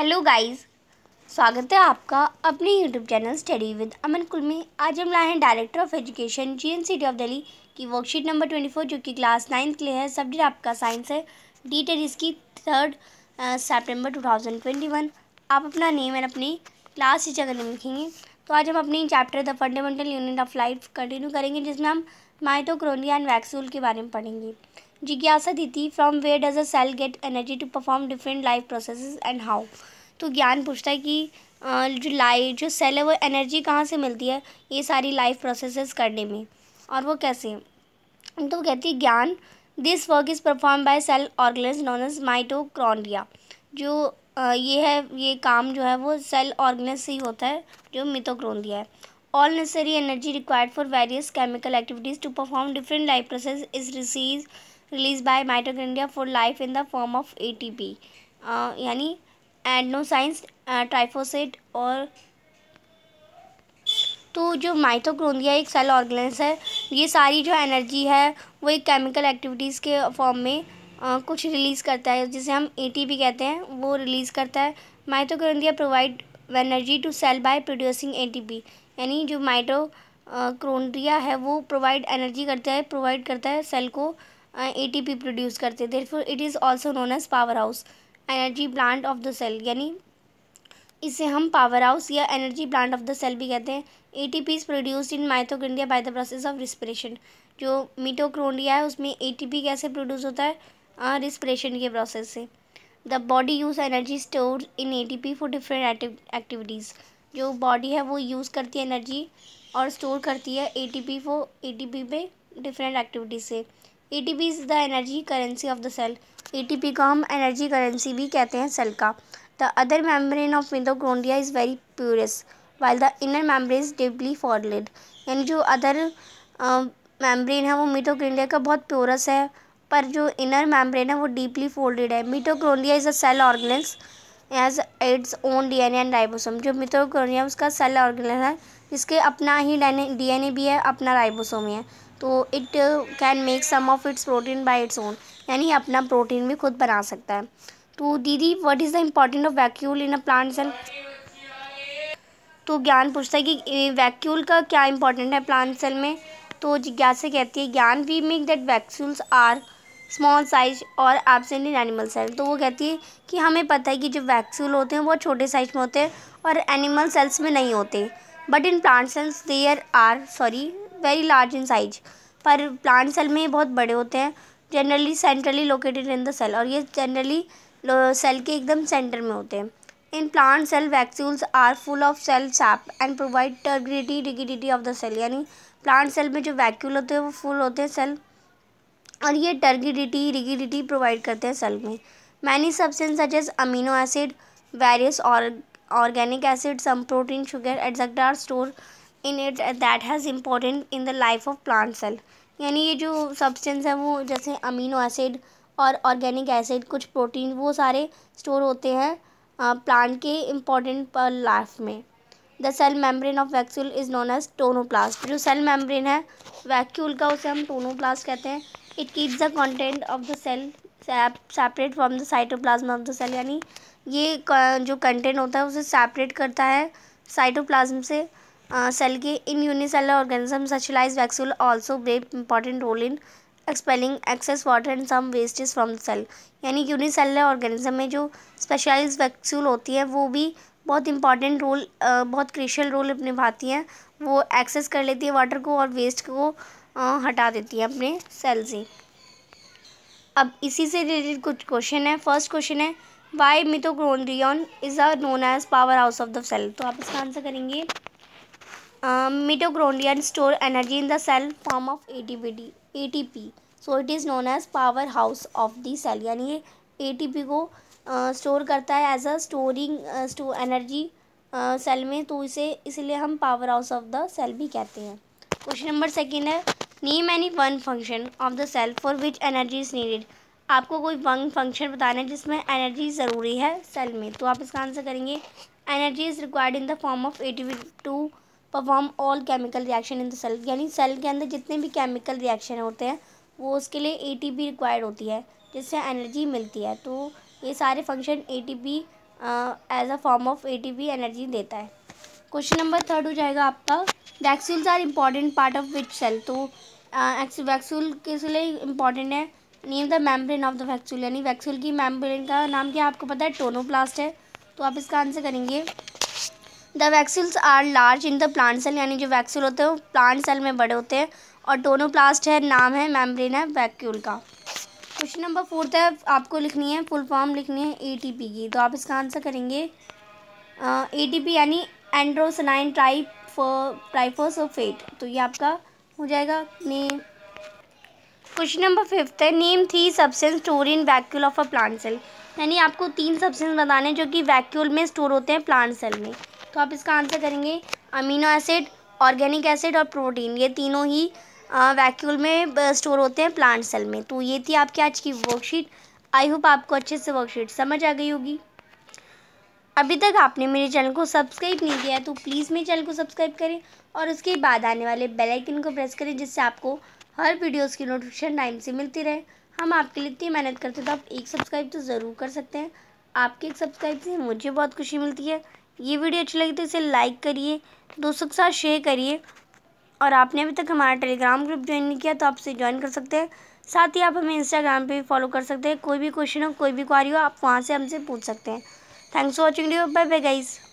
Hello guys स्वागत है आपका अपने YouTube channel study with Aman कुल में आज हम लाए हैं director of education G N city of Delhi की वर्कशीट नंबर ट्वेंटी फोर जो कि क्लास नाइन्थ के लिए है सब्जेक्ट आपका साइंस है डिटेल इसकी थर्ड सितंबर टू थाउजेंड ट्वेंटी वन आप अपना नेम एंड अपनी क्लास टीचर का नेम लिखेंगे तो आज हम अपनी chapter the fundamental unit of life continue करेंगे जिसमें हम माइटोक्रोनिया एंड वैक्सूल के बारे में पढ़ेंगे जिज्ञासा दी थी from where does a cell get energy to perform different life process and how तो ज्ञान पूछता है कि जो लाइफ जो सेल है वो एनर्जी कहाँ से मिलती है ये सारी लाइफ प्रोसेस करने में और वो कैसे तो कहती है Gyan this work is perform by cell organs known as mitochondria जो ये है ये काम जो है वो सेल ऑर्गेन्स से ही होता है जो मिथोक्रोन्डिया है all necessary energy required for various chemical activities to perform different life process is receive release by mitochondria for life in the form of ATP यानी एडनोसाइंस ट्राइफोसेट uh, और तो जो माइथोक्रोंडिया एक सेल ऑर्गेनाइज है ये सारी जो एनर्जी है वो एक केमिकल एक्टिविटीज़ के फॉर्म में आ, uh, कुछ रिलीज़ करता है जिसे हम एटीपी कहते हैं वो रिलीज़ करता है mitochondria provide energy to cell by producing ATP यानी जो माइटो है वो प्रोवाइड एनर्जी करता है प्रोवाइड करता है सेल को पी uh, प्रोड्यूस करते हैं therefore it is also known as power house energy plant of the cell यानी इसे हम पावर हाउस या energy plant of the cell भी कहते हैं A T P is produced in mitochondria by the process of respiration जो mitochondria है उसमें ए टी पी कैसे प्रोड्यूस होता है रिस्परेशन के प्रोसेस से the body use energy store in A T P for different activities जो body है वो यूज़ करती है एनर्जी और स्टोर करती है A T P for A T P पे डिफरेंट एक्टिविटीज़ से A T P is the energy currency of the cell A T P को हम एनर्जी करेंसी भी कहते हैं सेल का the other membrane of mitochondria is very porous while the inner membrane is deeply folded यानी जो other membrane है वो मिटोकॉन्ड्रिया का बहुत प्योरस है पर जो इनर मेम्ब्रेन है वो डीपली फोल्डेड है mitochondria is a cell organelles as its own D A and ribosome जो मिटोकॉन्ड्रिया उसका सेल ऑर्गेनल है जिसके अपना ही डी एन ए भी है अपना राइबोसोम है तो it can make some of its protein by its own यानी अपना प्रोटीन भी खुद बना सकता है तो दीदी what is the important of vacuole in a plant cell तो ज्ञान पूछता है कि वैक्यूल का क्या इंपॉर्टेंट है प्लांट सेल में तो जिज्ञासा कहती है Gyan we make that vacuoles are small size और एबसेंट इन एनिमल सेल तो वो कहती है कि हमें पता है कि जो वैक्सूल होते हैं वो छोटे साइज में होते हैं और एनिमल सेल्स में नहीं होते but in plant cells there are sorry very large in size पर प्लांट सेल में ये बहुत बड़े होते हैं generally centrally located in the cell और ये जनरली सेल के एकदम सेंटर में होते हैं in plant cell vacuoles are full of cell sap and provide turgidity rigidity of the cell यानी प्लांट सेल में जो वैक्यूल होते हैं वो फुल होते हैं सेल और ये टर्गिडिटी रिगिडिटी प्रोवाइड करते हैं सेल में many substance such as amino acid various organic acid some protein sugar etcetera store in it that has important in the life of plant cell यानी ये जो सब्सटेंस है वो जैसे अमीनो एसिड और ऑर्गेनिक एसिड कुछ protein वो सारे स्टोर होते हैं प्लांट के इम्पॉर्टेंट लाइफ में the cell membrane of vacuole is known as tonoplast जो सेल मेम्ब्रेन है वैक्यूल का उसे हम टोनोप्लास्ट कहते हैं it keeps the content of the cell separate from the cytoplasm of the cell यानी ये जो कंटेंट होता है उसे सेपरेट करता है साइटोप्लाज्म से सेल के in unicellular organism such as vacuole also play important role expelling excess water and some wastage from cell यानी यूनिसेलर ऑर्गेनिज्म में जो स्पेशलाइज वैक्सूल होती है वो भी बहुत इंपॉर्टेंट रोल uh, बहुत क्रिशियल रोल निभाती हैं वो एक्सेस कर लेती है वाटर को और वेस्ट को uh, हटा देती है अपने सेल से अब इसी से रिलेटेड कुछ क्वेश्चन है फर्स्ट क्वेश्चन है why mitochondrion is a known as power house of the cell तो आप इसका आंसर करेंगे cell um, form store energy in the cell form of P ATP. So it is known as house of the cell. यानी ये P को store uh, करता है as a storing store energy cell में तो इसे इसलिए हम power house of the cell भी कहते हैं क्वेश्चन नंबर सेकेंड है name any one function of the cell for which energy is needed आपको कोई वन फंक्शन बताना है जिसमें एनर्जी ज़रूरी है सेल में तो आप इसका आंसर करेंगे energy is required in the form of ATP to perform all chemical reaction in the cell यानी सेल के अंदर जितने भी केमिकल रिएक्शन होते हैं वो उसके लिए ए टी पी रिक्वायर्ड होती है जिससे एनर्जी मिलती है तो ये सारे function A T P as a form of A T P energy देता है क्वेश्चन नंबर थर्ड हो जाएगा आपका vacuoles are important part of which cell तो वैक्सूल किस लिए इम्पॉर्टेंट है name the membrane of the vacuole यानी वैक्सूल की मेम्ब्रेन का नाम क्या आपको पता है टोनोप्लास्ट है तो आप इसका आंसर करेंगे the vacuoles are large in the plant cell यानी जो वैक्सील होते हैं वो प्लांट सेल में बड़े होते हैं और प्लास्ट है नाम है मेम्ब्रेन है वैक्यूल का क्वेश्चन नंबर फोर्थ है आपको लिखनी है फुल फॉर्म लिखनी है पी की तो आप इसका आंसर करेंगे पी यानी एंड्रोसनाइन ट्राइप ट्राइफोसोफेट तो ये आपका हो जाएगा नेम क्वेश्चन नंबर फिफ्थ है name three substance store in vacuole of a plant cell यानी आपको तीन सब्सटेंस बताने जो कि वैक्यूल में स्टोर होते हैं प्लांट सेल में तो आप इसका आंसर करेंगे अमीनो एसिड ऑर्गेनिक एसिड और प्रोटीन ये तीनों ही वैक्यूल में स्टोर होते हैं प्लांट सेल में तो ये थी आपकी आज की वर्कशीट आई होप आपको अच्छे से वर्कशीट समझ आ गई होगी अभी तक आपने मेरे चैनल को सब्सक्राइब नहीं किया है तो प्लीज़ मेरे चैनल को सब्सक्राइब करें और उसके बाद आने वाले बेल आइकन को प्रेस करें जिससे आपको हर वीडियोस की नोटिफिकेशन टाइम से मिलती रहे हम आपके लिए इतनी मेहनत करते हैं तो आप एक सब्सक्राइब तो ज़रूर कर सकते हैं आपके एक सब्सक्राइब से मुझे बहुत खुशी मिलती है ये वीडियो अच्छी लगी तो इसे लाइक करिए दोस्तों के साथ शेयर करिए और आपने अभी तक हमारा टेलीग्राम ग्रुप ज्वाइन नहीं किया तो आप इसे ज्वाइन कर सकते हैं साथ ही आप हमें इंस्टाग्राम पे भी फॉलो कर सकते हैं कोई भी क्वेश्चन हो कोई भी क्वारी हो आप वहाँ से हमसे पूछ सकते हैं thanks for watching video bye bye guys